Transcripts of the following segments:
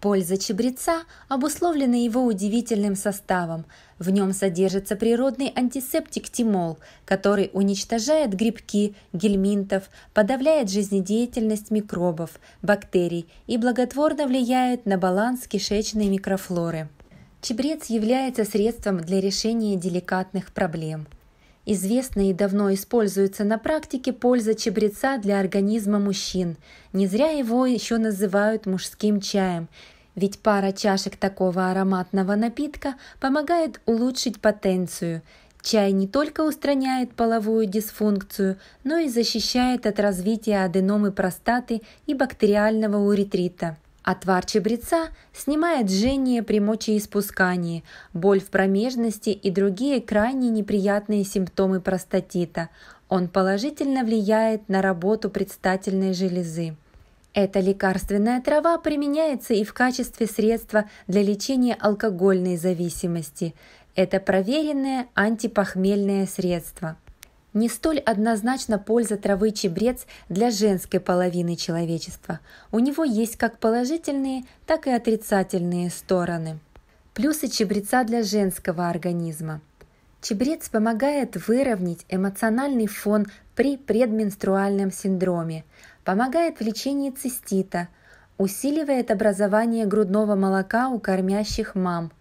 Польза чабреца обусловлена его удивительным составом. В нем содержится природный антисептик тимол, который уничтожает грибки, гельминтов, подавляет жизнедеятельность микробов, бактерий и благотворно влияет на баланс кишечной микрофлоры. Чебрец является средством для решения деликатных проблем. Известна и давно используется на практике польза чебреца для организма мужчин. Не зря его еще называют мужским чаем, ведь пара чашек такого ароматного напитка помогает улучшить потенцию. Чай не только устраняет половую дисфункцию, но и защищает от развития аденомы простаты и бактериального уретрита. Отвар чебреца снимает жжение при мочеиспускании, боль в промежности и другие крайне неприятные симптомы простатита. Он положительно влияет на работу предстательной железы. Эта лекарственная трава применяется и в качестве средства для лечения алкогольной зависимости. Это проверенное антипохмельное средство не столь однозначна польза травы чебрец для женской половины человечества. У него есть как положительные, так и отрицательные стороны. Плюсы чебреца для женского организма. Чебрец помогает выровнять эмоциональный фон при предменструальном синдроме, помогает в лечении цистита, усиливает образование грудного молока у кормящих мам,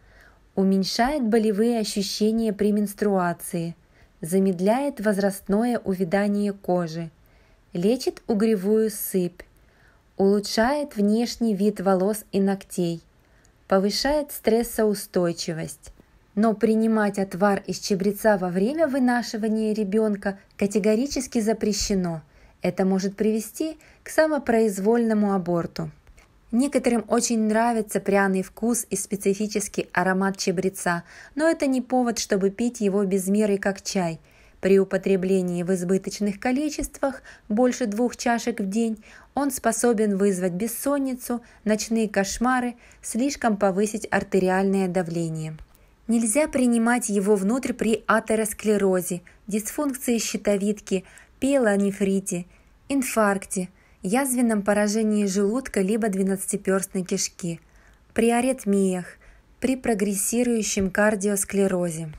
уменьшает болевые ощущения при менструации – замедляет возрастное увядание кожи, лечит угревую сыпь, улучшает внешний вид волос и ногтей, повышает стрессоустойчивость. Но принимать отвар из чебреца во время вынашивания ребенка категорически запрещено. Это может привести к самопроизвольному аборту. Некоторым очень нравится пряный вкус и специфический аромат чебреца, но это не повод, чтобы пить его без меры, как чай. При употреблении в избыточных количествах, больше двух чашек в день, он способен вызвать бессонницу, ночные кошмары, слишком повысить артериальное давление. Нельзя принимать его внутрь при атеросклерозе, дисфункции щитовидки, пелонефрите, инфаркте – язвенном поражении желудка либо двенадцатиперстной кишки, при аритмиях, при прогрессирующем кардиосклерозе.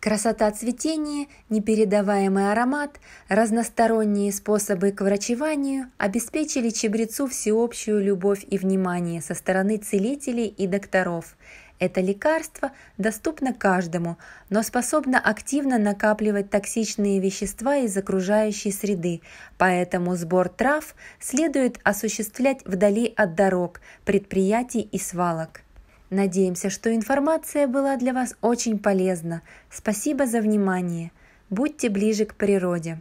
Красота цветения, непередаваемый аромат, разносторонние способы к врачеванию обеспечили чебрецу всеобщую любовь и внимание со стороны целителей и докторов. Это лекарство доступно каждому, но способно активно накапливать токсичные вещества из окружающей среды, поэтому сбор трав следует осуществлять вдали от дорог, предприятий и свалок. Надеемся, что информация была для вас очень полезна. Спасибо за внимание. Будьте ближе к природе.